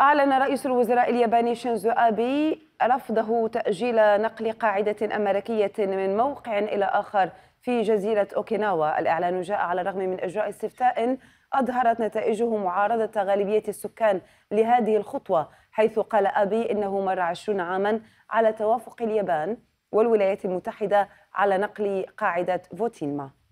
أعلن رئيس الوزراء الياباني شينزو آبي رفضه تأجيل نقل قاعدة أمريكية من موقع إلى آخر في جزيرة أوكيناوا الإعلان جاء على الرغم من إجراء استفتاء أظهرت نتائجه معارضة غالبية السكان لهذه الخطوة حيث قال أبي إنه مر عشرون عاما على توافق اليابان والولايات المتحدة على نقل قاعدة فوتينما